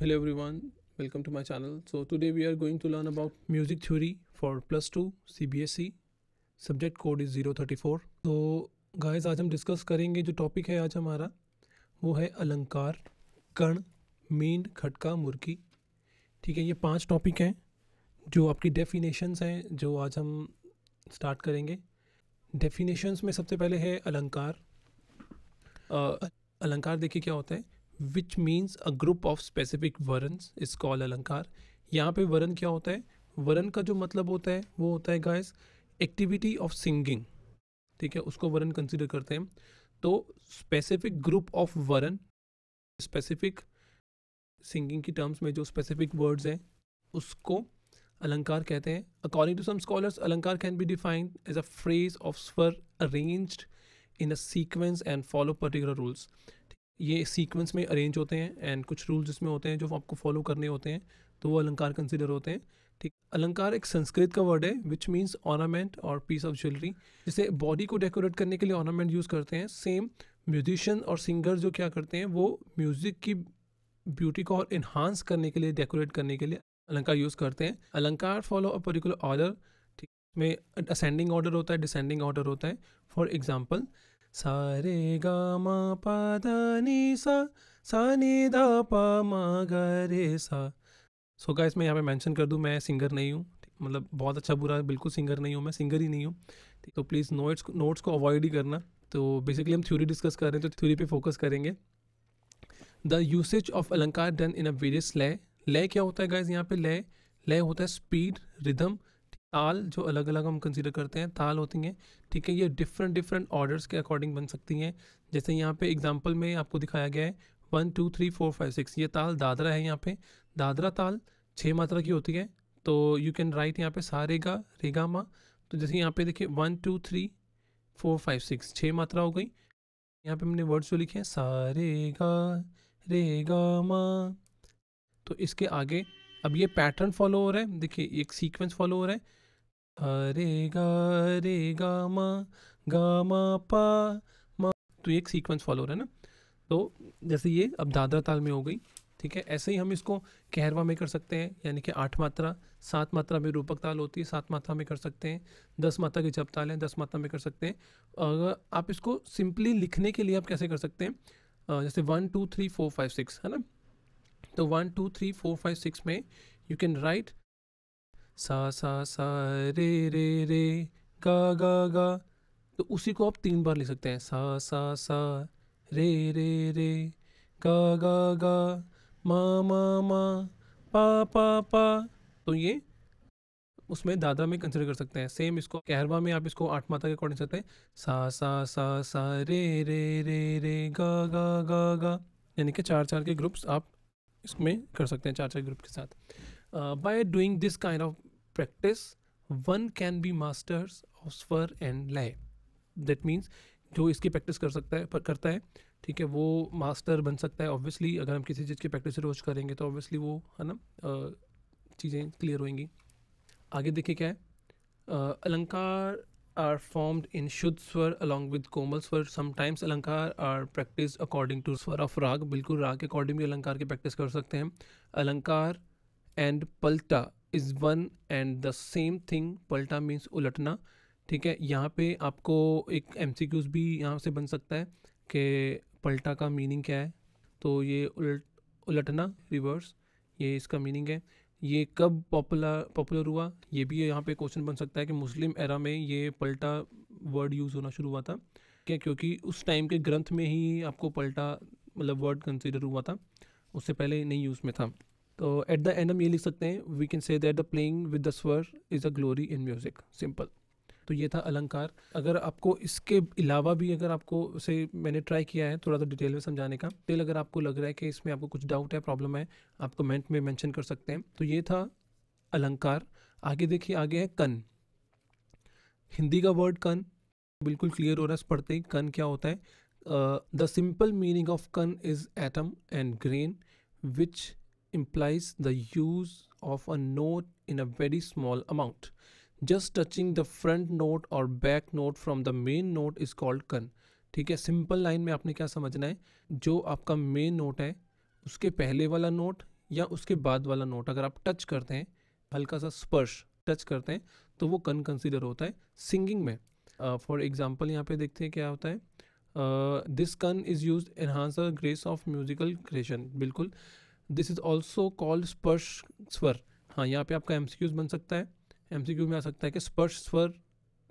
Hello hello everyone welcome to my channel so today we are going to learn about music theory for plus subject code is zero thirty four तो guys आज हम discuss करेंगे जो topic है आज हमारा वो है अलंकार कण मीन खटका मुर्की ठीक है ये पांच टॉपिक हैं जो आपकी डेफिनेशंस हैं जो आज हम स्टार्ट करेंगे डेफिनेशंस में सबसे पहले है अलंकार आ, अलंकार देखिए क्या होता है which means a group of specific varna is call alankar यहाँ पे वरन क्या होता है वरन का जो मतलब होता है वो होता है गाइस एक्टिविटी ऑफ सिंगिंग ठीक है उसको वरन कंसिडर करते हैं तो specific group of varna specific singing की टर्म्स में जो स्पेसिफिक वर्ड्स हैं उसको अलंकार कहते हैं according to some scholars alankar can be defined as a phrase of swar arranged in a sequence and follow particular rules ये सीक्वेंस में अरेंज होते हैं एंड कुछ रूल्स इसमें होते हैं जो आपको फॉलो करने होते हैं तो वो अलंकार कंसिडर होते हैं ठीक अलंकार एक संस्कृत का वर्ड है विच मीन्स ऑर्नामेंट और पीस ऑफ ज्वेलरी जिसे बॉडी को डेकोरेट करने के लिए ऑर्नामेंट यूज़ करते हैं सेम म्यूजिशियन और सिंगर जो क्या करते हैं वो म्यूज़िक की ब्यूटी को और इन्हांस करने के लिए डेकोरेट करने के लिए अलंकार यूज़ करते हैं अलंकार फॉलो अ पर्टिकुलर ऑर्डर ठीक में असेंडिंग ऑर्डर होता है डिसेंडिंग ऑर्डर होता है फॉर एग्जाम्पल सारे गामा पादानी सा सानी दा पा मा रे सा सो गाइस मैं यहाँ पे मेंशन कर दूँ मैं सिंगर नहीं हूँ मतलब बहुत अच्छा बुरा बिल्कुल सिंगर नहीं हूँ मैं सिंगर ही नहीं हूँ तो प्लीज़ नोट्स नोट्स को अवॉइड ही करना तो बेसिकली हम थ्योरी डिस्कस कर रहे हैं तो थ्योरी पे फोकस करेंगे the usage of alankar done in a various laya laya क्या होता है गाइज यहाँ पे लय लय होता है स्पीड रिदम ताल जो अलग अलग हम कंसीडर करते हैं ताल होती हैं ठीक है ये डिफरेंट डिफरेंट ऑर्डर्स के अकॉर्डिंग बन सकती हैं जैसे यहाँ पे एग्जांपल में आपको दिखाया गया है one two three four five six ये ताल दादरा है यहाँ पे दादरा ताल छः मात्रा की होती है तो यू कैन राइट यहाँ पे सा रेगा मा तो जैसे यहाँ पे देखिए one two three four five six छः मात्रा हो गई यहाँ पर हमने वर्ड्स जो लिखे हैं सारेगा रेगा मा तो इसके आगे अब ये पैटर्न फॉलो हो रहा है देखिए एक सीक्वेंस फॉलो हो रहा है अरे गा रे गा मा गा मा पा मा तो एक सीक्वेंस फॉलो रहा है ना तो जैसे ये अब दादरा ताल में हो गई ठीक है ऐसे ही हम इसको कहरवा में कर सकते हैं यानी कि आठ मात्रा सात मात्रा में रूपक ताल होती है सात मात्रा में कर सकते हैं दस मात्रा के जप ताल है दस मात्रा में कर सकते हैं अगर आप इसको सिंपली लिखने के लिए आप कैसे कर सकते हैं जैसे one two three four five six है ना तो one two three four five six में यू कैन राइट सा सा सा रे रे रे गा गा गा तो उसी को आप तीन बार लिख सकते हैं सा सा सा रे रे रे गा गा गा मा मा मा पा पा पा तो ये उसमें दादरा में कंसिडर कर सकते हैं सेम इसको कहरवा में आप इसको आठ माता के अकॉर्डिंग सकते हैं सा सा सा सा रे रे रे रे गा गा गा गा यानी कि चार चार के ग्रुप्स आप इसमें कर सकते हैं चार चार ग्रुप के साथ by doing this kind of practice one can be masters of swar and laya that means जो इसकी प्रैक्टिस कर सकता है करता है ठीक है वो मास्टर बन सकता है ऑब्वियसली अगर हम किसी चीज़ की प्रैक्टिस रोज करेंगे तो ऑब्वियसली वो है ना चीज़ें क्लियर होंगी आगे देखिए क्या है अलंकार आर फॉर्म्ड इन शुद्ध स्वर अलॉन्ग विद कोमल स्वर sometimes alankar are practice according to swar of raga बिल्कुल राग के अकॉर्डिंग भी अलंकार की प्रैक्टिस कर सकते हैं alankar and palta is one and the same thing palta means उलटना ठीक है यहाँ पे आपको एक एम भी यहाँ से बन सकता है कि पलटा का मीनिंग क्या है तो ये उलट उलटना रिवर्स ये इसका मीनिंग है ये कब पॉपुलर पॉपुलर हुआ ये भी यहाँ पे क्वेश्चन बन सकता है कि मुस्लिम एरा में ये पलटा वर्ड यूज़ होना शुरू हुआ था क्या क्योंकि उस टाइम के ग्रंथ में ही आपको पलटा मतलब वर्ड कंसिडर हुआ था उससे पहले नहीं यूज़ में था तो एट द एंड हम ये लिख सकते हैं we can say that the playing with the swar is a glory in music simple तो ये था अलंकार अगर आपको इसके अलावा भी अगर आपको उसे मैंने ट्राई किया है थोड़ा सा डिटेल में समझाने का डिटेल अगर आपको लग रहा है कि इसमें आपको कुछ डाउट है प्रॉब्लम है आप कमेंट में मैंशन कर सकते हैं तो ये था अलंकार आगे देखिए आगे है कन हिंदी का वर्ड कन बिल्कुल क्लियर हो रहा है पढ़ते ही कन क्या होता है the simple meaning of kan is atom and grain which implies the use of a note in a very small amount. Just touching the front note or back note from the main note is called कन ठीक है simple line में आपने क्या समझना है जो आपका मेन नोट है उसके पहले वाला नोट या उसके बाद वाला नोट अगर आप टच करते हैं हल्का सा स्पर्श टच करते हैं तो वो कन कंसिडर होता है सिंगिंग में फॉर uh, एग्जाम्पल यहाँ पे देखते हैं क्या होता है this kan is use enhancer grace of musical creation बिल्कुल this is also called sparsh swar हाँ यहाँ पे आपका एम बन सकता है एम में आ सकता है कि स्पर्श स्वर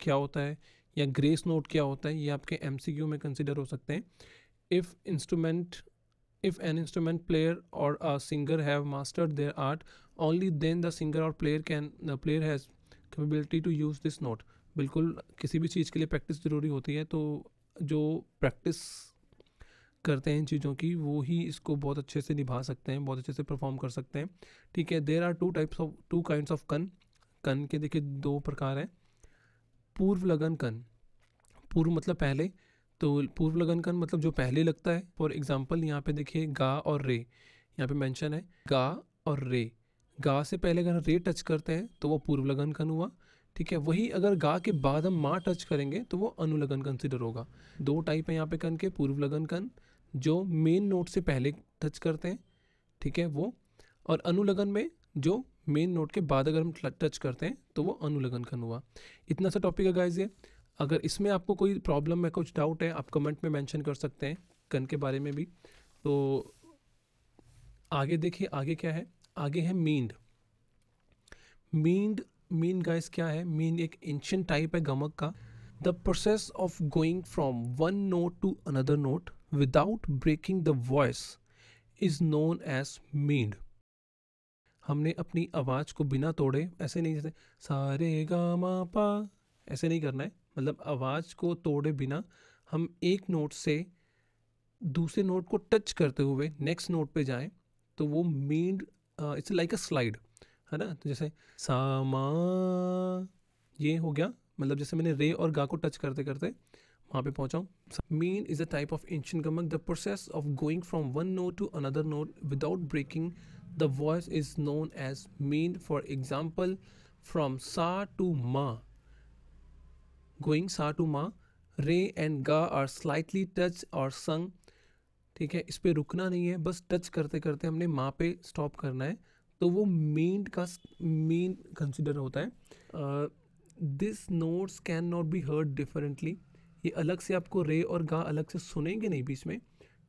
क्या होता है या ग्रेस नोट क्या होता है ये आपके एम में कंसिडर हो सकते हैं if instrument if an instrument player or a singer have mastered their art only then the singer or player can the player has capability to use this note बिल्कुल किसी भी चीज़ के लिए प्रैक्टिस ज़रूरी होती है तो जो प्रैक्टिस करते हैं चीज़ों की वो ही इसको बहुत अच्छे से निभा सकते हैं बहुत अच्छे से परफॉर्म कर सकते हैं ठीक है there are two types of two kind of kan kan के देखिए दो प्रकार हैं पूर्व लगन कन पूर्व मतलब पहले तो पूर्व लगन कन मतलब जो पहले लगता है फॉर एग्जाम्पल यहाँ पे देखिए गा और रे यहाँ पे मेंशन है गा और रे गा से पहले अगर रे टच करते हैं तो वो पूर्व लगन कन हुआ ठीक है वही अगर गा के बाद हम माँ टच करेंगे तो वो अनुलगन कंसिडर होगा दो टाइप है यहाँ पे कन के पूर्व लगन कन जो मेन नोट से पहले टच करते हैं ठीक है वो और अनुलगन में जो मेन नोट के बाद अगर हम टच करते हैं तो वो अनुलगन कन हुआ इतना सा टॉपिक है गाइज ये अगर इसमें आपको कोई प्रॉब्लम है कुछ डाउट है आप कमेंट में मेंशन कर सकते हैं कन के बारे में भी तो आगे देखिए आगे क्या है आगे है मींड मींड मीन गाइस क्या है मीन एक एंशियन टाइप है गमक का the process of going from one note to another note without breaking the voice is known as meend हमने अपनी आवाज़ को बिना तोड़े ऐसे नहीं जैसे सारे मा पा ऐसे नहीं करना है मतलब आवाज़ को तोड़े बिना हम एक नोट से दूसरे नोट को टच करते हुए नेक्स्ट नोट पे जाएं तो वो meend it's like a slide है ना तो जैसे सामा ये हो गया मतलब जैसे मैंने रे और गा को टच करते करते वहाँ पे पहुँचाऊँ meend is a type of ancient gamak the process of going from one note to another note without breaking the voice is known as meend for example from सा टू मा गोइंग सा टू मा रे एंड गा आर स्लाइटली टच और संग ठीक है इस पर रुकना नहीं है बस टच करते करते हमने माँ पे स्टॉप करना है तो वो मेन का मेन कंसिडर होता है this notes can not be heard differently ये अलग से आपको रे और गा अलग से सुनेंगे नहीं बीच में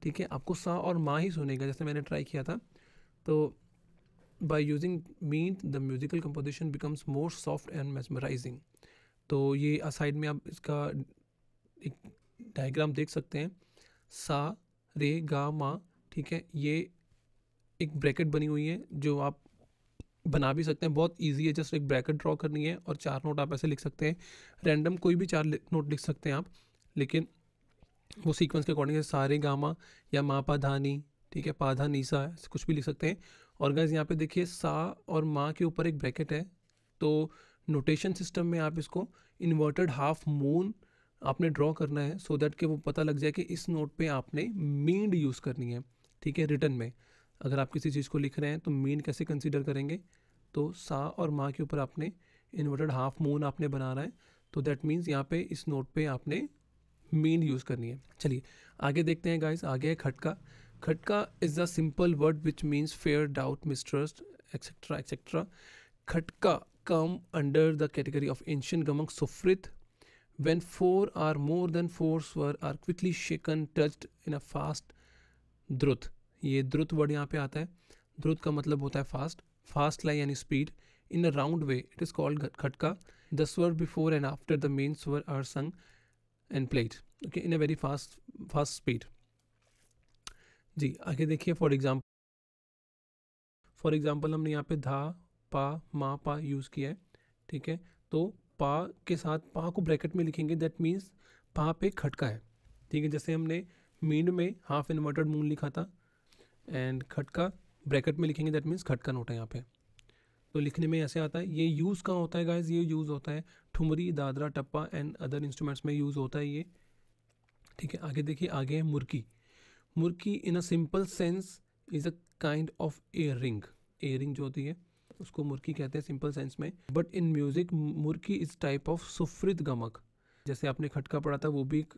ठीक है आपको सा और माँ ही सुनेगा जैसे मैंने ट्राई किया था तो by using meend the musical composition becomes more soft and mesmerizing तो ये साइड में आप इसका एक डायग्राम देख सकते हैं सा रे गा माँ ठीक है ये एक ब्रैकेट बनी हुई है जो आप बना भी सकते हैं बहुत ईजी है जस्ट एक ब्रैकेट ड्रॉ करनी है और चार नोट आप ऐसे लिख सकते हैं रैंडम कोई भी चार नोट लिख सकते हैं आप लेकिन वो सीक्वेंस के अकॉर्डिंग सारे गामा या पा धानी ठीक है पाधा नीसा कुछ भी लिख सकते हैं और गैस यहाँ पे देखिए सा और माँ के ऊपर एक ब्रैकेट है तो नोटेशन सिस्टम में आप इसको इन्वर्टेड हाफ मून आपने ड्रॉ करना है सो so दैट के वो पता लग जाए कि इस नोट पे आपने मीड यूज़ करनी है ठीक है रिटर्न में अगर आप किसी चीज़ को लिख रहे हैं तो मीन कैसे कंसिडर करेंगे तो सा और माँ के ऊपर आपने इन्वर्टेड हाफ मून आपने बनाना है तो दैट मीन्स यहाँ पे इस नोट पे आपने मीन यूज़ करनी है चलिए आगे देखते हैं गाइस आगे है खटका khatka is the simple word which means fear doubt mistrust etcetera etcetera khatka come under the category of ancient gamak sphurit when four are more than fours वर are quickly shaken touched in a fast drut ये द्रुत word यहाँ पे आता है द्रुत का मतलब होता है फास्ट फास्ट लाइन यानी speed in a round way it is called khatka the swar before and after the main swar are sung and played okay in a very fast fast speed जी आगे देखिए फॉर एग्जाम्पल फॉर एग्जाम्पल हमने यहाँ पे धा पा मा पा यूज़ किया है ठीक है तो पा के साथ पा को ब्रैकेट में लिखेंगे दैट मीन्स पा पे खटका है ठीक है जैसे हमने मीन में हाफ इन्वर्टेड मून लिखा था एंड खटका ब्रैकेट में लिखेंगे दैट मीन्स खटका नोट है यहाँ पे तो लिखने में ऐसे आता है ये यूज़ कहाँ होता है गाइज ये यूज़ होता है thumri dadra tappa and other instruments में यूज़ होता है ये ठीक है आगे देखिए आगे है मुर्की murki in a simple sense is a kind of air ring air ring जो होती है उसको मुर्की कहते हैं सिंपल सेंस में but in music murki is type of sphurit gamak जैसे आपने खटका पढ़ा था वो भी एक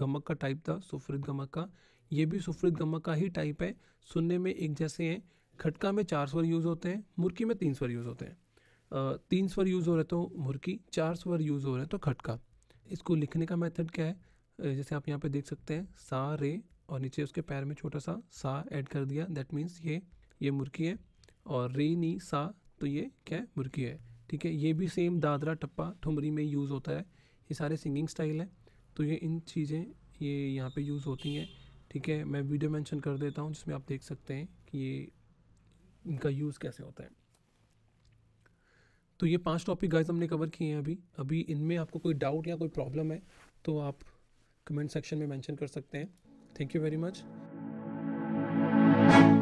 गमक का टाइप था सुफरित गमक का ये भी सुफ्रित गम्मा का ही टाइप है सुनने में एक जैसे हैं खटका में चार स्वर यूज़ होते हैं मुर्की में तीन स्वर यूज़ होते हैं तीन स्वर यूज़ हो रहे तो मुर्की चार स्वर यूज़ हो रहे तो खटका इसको लिखने का मेथड क्या है जैसे आप यहाँ पे देख सकते हैं सा रे और नीचे उसके पैर में छोटा सा सा ऐड कर दिया दैट मीन्स ये ये मुर्की है और रे नी सा तो ये क्या है मुर्की है ठीक है ये भी सेम दादरा टप्पा ठुमरी में यूज़ होता है ये सारे सिंगिंग स्टाइल है तो ये इन चीज़ें ये यहाँ पे यूज़ होती हैं ठीक है मैं वीडियो मेंशन कर देता हूँ जिसमें आप देख सकते हैं कि ये इनका यूज़ कैसे होता है तो ये पांच टॉपिक गाइस हमने कवर किए हैं अभी अभी इनमें आपको कोई डाउट या कोई प्रॉब्लम है तो आप कमेंट सेक्शन में मैंशन कर सकते हैं थैंक यू वेरी मच